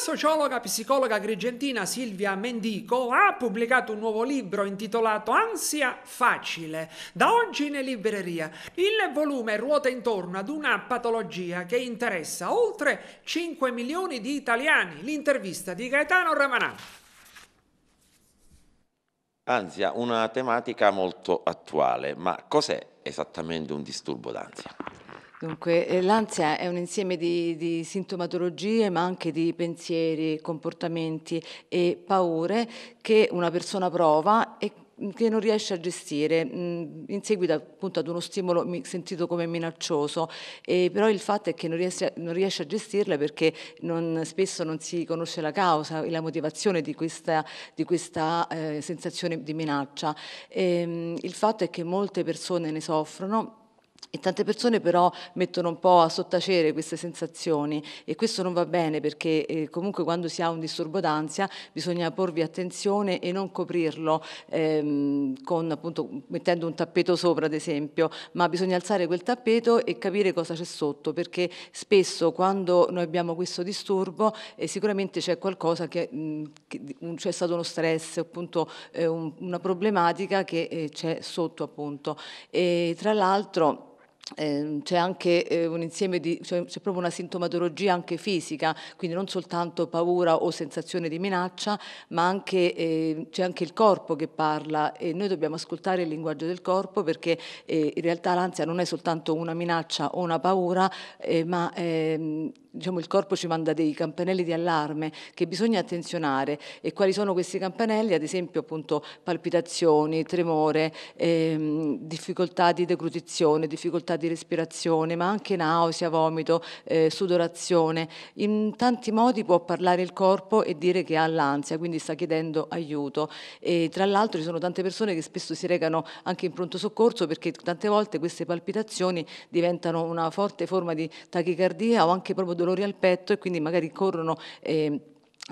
sociologa psicologa agrigentina Silvia Mendico ha pubblicato un nuovo libro intitolato Ansia facile, da oggi in libreria. Il volume ruota intorno ad una patologia che interessa oltre 5 milioni di italiani. L'intervista di Gaetano Ramanà. Ansia, una tematica molto attuale, ma cos'è esattamente un disturbo d'ansia? Dunque, eh, l'ansia è un insieme di, di, sintomatologie, ma anche di pensieri, comportamenti e paure che una persona prova e mm, che non riesce a gestire mm, in seguito appunto ad uno stimolo sentito come minaccioso e però il fatto è che non riesce, non riesce a gestirla perché non, spesso non si conosce la causa e la motivazione di questa, di questa eh, sensazione di minaccia e, ehm, il fatto è che molte persone ne soffrono e tante persone però mettono un po' a sottacere queste sensazioni e questo non va bene perché eh, comunque quando si ha un disturbo d'ansia bisogna porvi attenzione e non coprirlo ehm, con, appunto, mettendo un tappeto sopra ad esempio, ma bisogna alzare quel tappeto e capire cosa c'è sotto perché spesso quando noi abbiamo questo disturbo eh, sicuramente c'è qualcosa che, mm, c'è stato uno stress, appunto eh, un, una problematica che eh, c'è sotto appunto. E, tra l'altro Ehm, c'è anche eh, un insieme di, c'è proprio una sintomatologia anche fisica, quindi non soltanto paura o sensazione di minaccia, ma anche, eh, c'è anche il corpo che parla e noi dobbiamo ascoltare il linguaggio del corpo perché eh, in realtà l'ansia non è soltanto una minaccia o una paura, eh, ma ehm, diciamo, il corpo ci manda dei campanelli di allarme che bisogna attenzionare e quali sono questi campanelli? Ad esempio appunto palpitazioni, tremore, ehm, difficoltà di deglutizione, difficoltà di respirazione, ma anche nausea, vomito, eh, sudorazione. In tanti modi può parlare il corpo e dire che ha l'ansia, quindi sta chiedendo aiuto. E tra l'altro ci sono tante persone che spesso si recano anche in pronto soccorso perché tante volte queste palpitazioni diventano una forte forma di tachicardia o anche proprio dolori al petto e quindi magari corrono eh,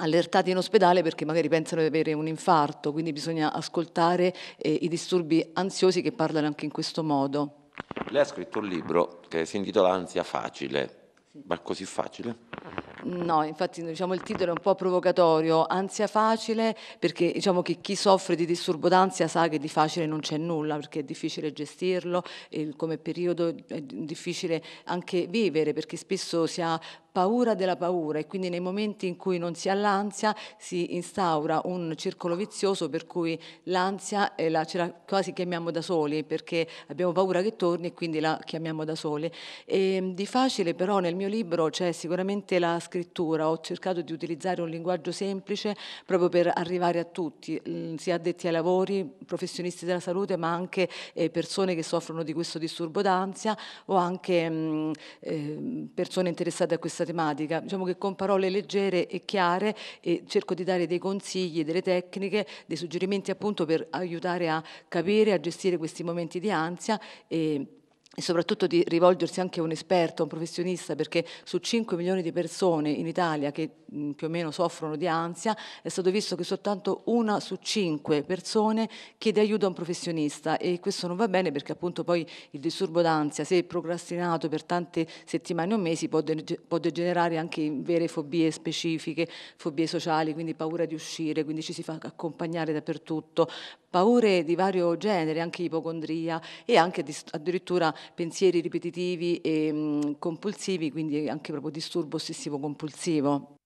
allertati in ospedale perché magari pensano di avere un infarto, quindi bisogna ascoltare eh, i disturbi ansiosi che parlano anche in questo modo. Lei ha scritto un libro che si intitola Ansia facile, sì. ma così facile? Ah. No, infatti diciamo, il titolo è un po' provocatorio, ansia facile, perché diciamo che chi soffre di disturbo d'ansia sa che di facile non c'è nulla, perché è difficile gestirlo, e come periodo è difficile anche vivere, perché spesso si ha paura della paura e quindi nei momenti in cui non si ha l'ansia si instaura un circolo vizioso per cui l'ansia la, ce la quasi chiamiamo da soli perché abbiamo paura che torni e quindi la chiamiamo da soli. E, ehm, di facile però nel mio libro c'è sicuramente la scrittura, ho cercato di utilizzare un linguaggio semplice proprio per arrivare a tutti, mm, sia addetti ai lavori, professionisti della salute, ma anche eh, persone che soffrono di questo disturbo d'ansia o anche mm, eh, persone interessate a questa tematica. Diciamo che con parole leggere e chiare eh, cerco di dare dei consigli, delle tecniche, dei suggerimenti appunto per aiutare a capire, a gestire questi momenti di ansia e e soprattutto di rivolgersi anche a un esperto, a un professionista, perché su 5 milioni di persone in Italia che mm, più o meno soffrono di ansia, è stato visto che soltanto una su 5 persone chiede aiuto a un professionista e questo non va bene perché appunto poi il disturbo d'ansia, se procrastinato per tante settimane o mesi, può, de può degenerare anche in vere fobie specifiche, fobie sociali, quindi paura di uscire, quindi ci si fa accompagnare dappertutto, paure di vario genere, anche ipocondria e anche addirittura pensieri ripetitivi e mh, mm, compulsivi, quindi anche proprio disturbo ossessivo compulsivo.